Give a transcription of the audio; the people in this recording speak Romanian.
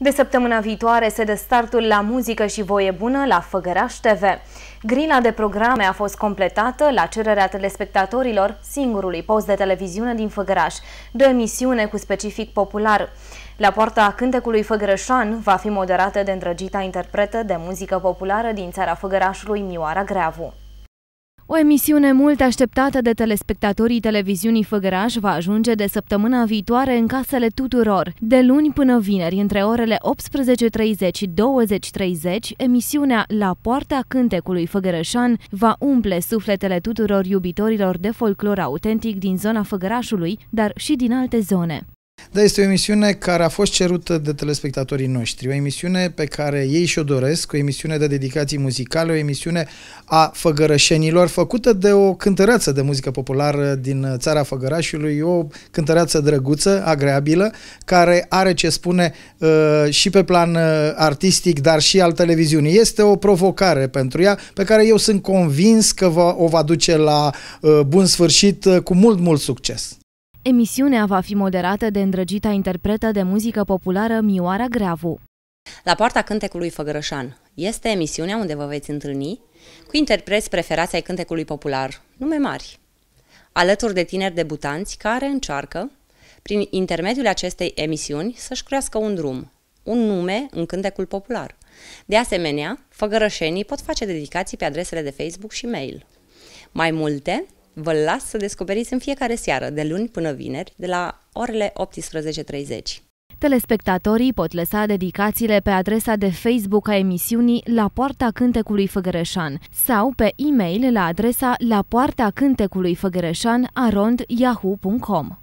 De săptămâna viitoare se dă startul la muzică și voie bună la Făgăraș TV. Grila de programe a fost completată la cererea telespectatorilor singurului post de televiziune din Făgăraș, de o emisiune cu specific popular. La poarta cântecului Făgărășan va fi moderată de îndrăgita interpretă de muzică populară din țara Făgărașului Mioara Greavu. O emisiune mult așteptată de telespectatorii televiziunii Făgăraș va ajunge de săptămâna viitoare în casele tuturor. De luni până vineri, între orele 18.30 și 20.30, emisiunea La Poarta Cântecului Făgărășan va umple sufletele tuturor iubitorilor de folclor autentic din zona Făgărașului, dar și din alte zone. Da, este o emisiune care a fost cerută de telespectatorii noștri, o emisiune pe care ei și-o doresc, o emisiune de dedicații muzicale, o emisiune a făgărășenilor, făcută de o cântăreață de muzică populară din țara Făgărașului, o cântăreață drăguță, agreabilă, care are ce spune uh, și pe plan uh, artistic, dar și al televiziunii. Este o provocare pentru ea, pe care eu sunt convins că va, o va duce la uh, bun sfârșit uh, cu mult, mult succes. Emisiunea va fi moderată de îndrăgita interpretă de muzică populară Mioara Greavu. La poarta cântecului Făgărășan este emisiunea unde vă veți întâlni cu interpreți preferați ai cântecului popular, nume mari, alături de tineri debutanți care încearcă, prin intermediul acestei emisiuni, să-și crească un drum, un nume în cântecul popular. De asemenea, făgărășenii pot face dedicații pe adresele de Facebook și mail. Mai multe Vă las să descoperiți în fiecare seară, de luni până vineri, de la orele 18.30. Telespectatorii pot lăsa dedicațiile pe adresa de Facebook a emisiunii La Poarta Cântecului Făgărășan sau pe e-mail la adresa la poarta cântecului făgărășan arond yahoo.com.